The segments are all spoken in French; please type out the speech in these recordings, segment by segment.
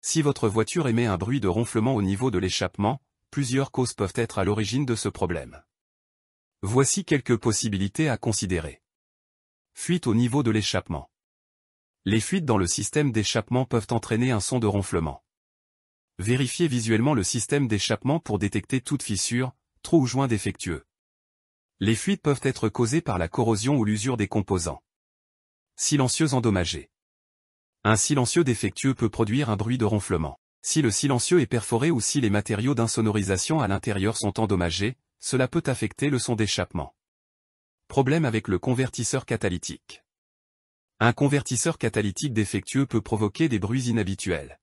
Si votre voiture émet un bruit de ronflement au niveau de l'échappement, plusieurs causes peuvent être à l'origine de ce problème. Voici quelques possibilités à considérer. Fuite au niveau de l'échappement. Les fuites dans le système d'échappement peuvent entraîner un son de ronflement. Vérifiez visuellement le système d'échappement pour détecter toute fissure, trou ou joint défectueux. Les fuites peuvent être causées par la corrosion ou l'usure des composants. Silencieux endommagés un silencieux défectueux peut produire un bruit de ronflement. Si le silencieux est perforé ou si les matériaux d'insonorisation à l'intérieur sont endommagés, cela peut affecter le son d'échappement. Problème avec le convertisseur catalytique. Un convertisseur catalytique défectueux peut provoquer des bruits inhabituels.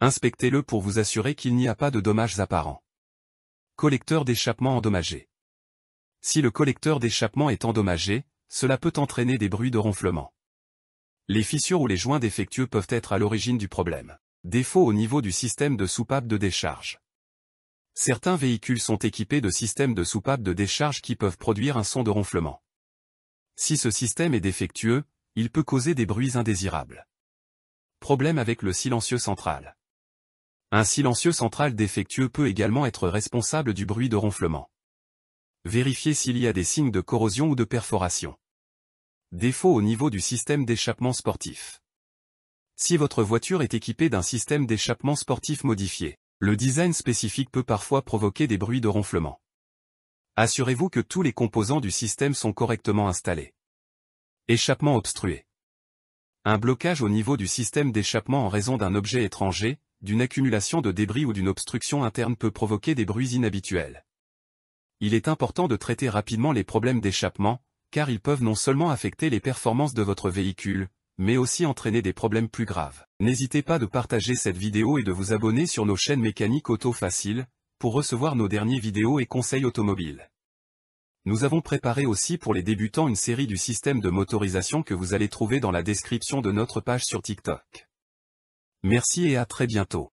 Inspectez-le pour vous assurer qu'il n'y a pas de dommages apparents. Collecteur d'échappement endommagé. Si le collecteur d'échappement est endommagé, cela peut entraîner des bruits de ronflement. Les fissures ou les joints défectueux peuvent être à l'origine du problème. Défaut au niveau du système de soupape de décharge. Certains véhicules sont équipés de systèmes de soupape de décharge qui peuvent produire un son de ronflement. Si ce système est défectueux, il peut causer des bruits indésirables. Problème avec le silencieux central. Un silencieux central défectueux peut également être responsable du bruit de ronflement. Vérifiez s'il y a des signes de corrosion ou de perforation. Défaut au niveau du système d'échappement sportif. Si votre voiture est équipée d'un système d'échappement sportif modifié, le design spécifique peut parfois provoquer des bruits de ronflement. Assurez-vous que tous les composants du système sont correctement installés. Échappement obstrué. Un blocage au niveau du système d'échappement en raison d'un objet étranger, d'une accumulation de débris ou d'une obstruction interne peut provoquer des bruits inhabituels. Il est important de traiter rapidement les problèmes d'échappement, car ils peuvent non seulement affecter les performances de votre véhicule, mais aussi entraîner des problèmes plus graves. N'hésitez pas de partager cette vidéo et de vous abonner sur nos chaînes mécaniques auto faciles pour recevoir nos dernières vidéos et conseils automobiles. Nous avons préparé aussi pour les débutants une série du système de motorisation que vous allez trouver dans la description de notre page sur TikTok. Merci et à très bientôt.